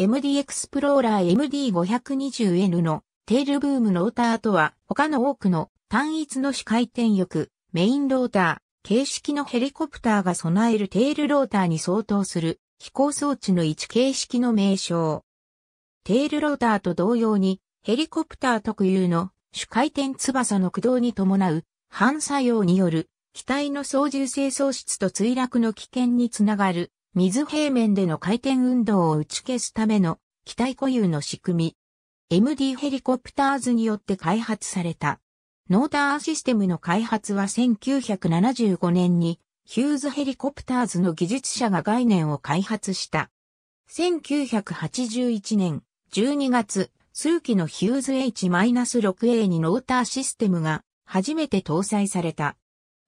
MD エクスプローラー MD520N のテールブームローターとは他の多くの単一の主回転翼、メインローター、形式のヘリコプターが備えるテールローターに相当する飛行装置の一形式の名称。テールローターと同様にヘリコプター特有の主回転翼の駆動に伴う反作用による機体の操縦性喪失と墜落の危険につながる水平面での回転運動を打ち消すための機体固有の仕組み。MD ヘリコプターズによって開発された。ノーターシステムの開発は1975年にヒューズヘリコプターズの技術者が概念を開発した。1981年12月、数機のヒューズ H-6A にノーターシステムが初めて搭載された。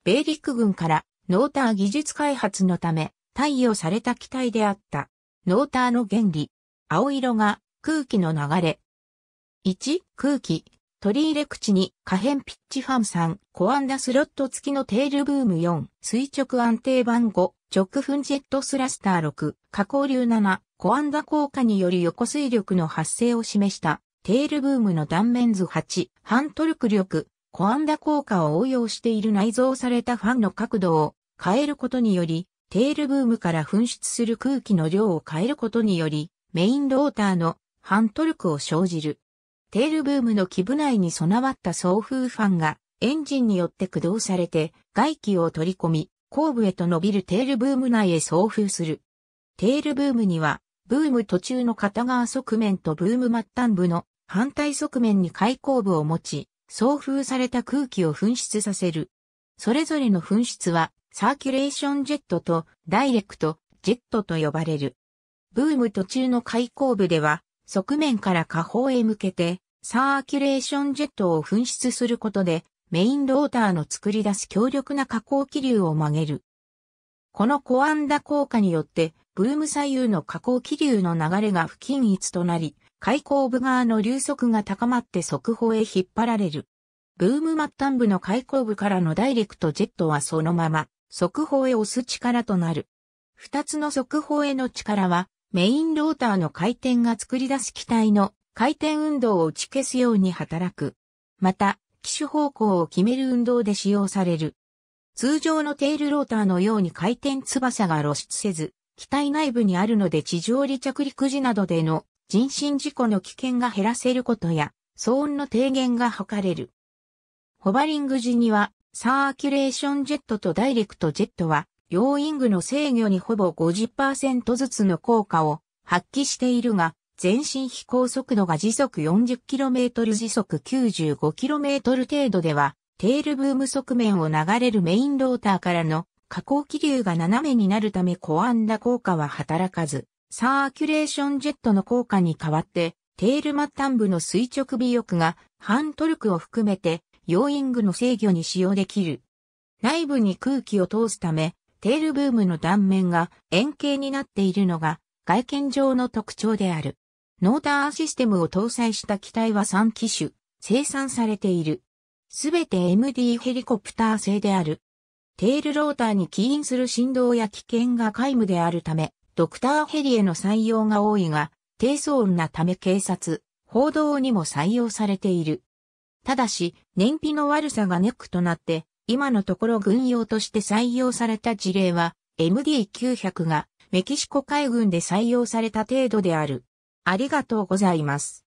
米陸軍からノーター技術開発のため対応された機体であった。ノーターの原理。青色が空気の流れ。1、空気。取り入れ口に可変ピッチファン3、コアンダスロット付きのテールブーム4、垂直安定板5、直噴ジェットスラスター6、加工流7、コアンダ効果により横水力の発生を示した、テールブームの断面図8、ントルク力、コアンダ効果を応用している内蔵されたファンの角度を変えることにより、テールブームから噴出する空気の量を変えることにより、メインローターの反トルクを生じる。テールブームの基部内に備わった送風ファンがエンジンによって駆動されて外気を取り込み、後部へと伸びるテールブーム内へ送風する。テールブームには、ブーム途中の片側側面とブーム末端部の反対側面に開口部を持ち、送風された空気を噴出させる。それぞれの噴出はサーキュレーションジェットとダイレクトジェットと呼ばれる。ブーム途中の開口部では、側面から下方へ向けて、サーキュレーションジェットを噴出することで、メインローターの作り出す強力な下降気流を曲げる。このコアンダ効果によって、ブーム左右の下降気流の流れが不均一となり、開口部側の流速が高まって速報へ引っ張られる。ブーム末端部の開口部からのダイレクトジェットはそのまま、速報へ押す力となる。二つの速報への力は、メインローターの回転が作り出す機体の回転運動を打ち消すように働く。また、機種方向を決める運動で使用される。通常のテールローターのように回転翼が露出せず、機体内部にあるので地上離着陸時などでの人身事故の危険が減らせることや、騒音の低減が図れる。ホバリング時にはサーキュレーションジェットとダイレクトジェットは、要ン具の制御にほぼ50%ずつの効果を発揮しているが、全身飛行速度が時速 40km 時速 95km 程度では、テールブーム側面を流れるメインローターからの下降気流が斜めになるためコアンダ効果は働かず、サーキュレーションジェットの効果に代わって、テール末端部の垂直尾翼が、反トルクを含めて、要因具の制御に使用できる。内部に空気を通すため、テールブームの断面が円形になっているのが外見上の特徴である。ノーターシステムを搭載した機体は3機種生産されている。すべて MD ヘリコプター製である。テールローターに起因する振動や危険が皆無であるため、ドクターヘリへの採用が多いが、低騒音なため警察、報道にも採用されている。ただし、燃費の悪さがネックとなって、今のところ軍用として採用された事例は、MD900 がメキシコ海軍で採用された程度である。ありがとうございます。